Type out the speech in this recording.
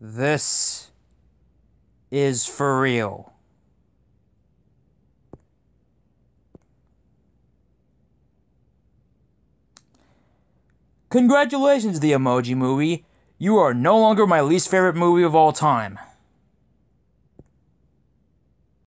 This is for real. Congratulations, The Emoji Movie. You are no longer my least favorite movie of all time.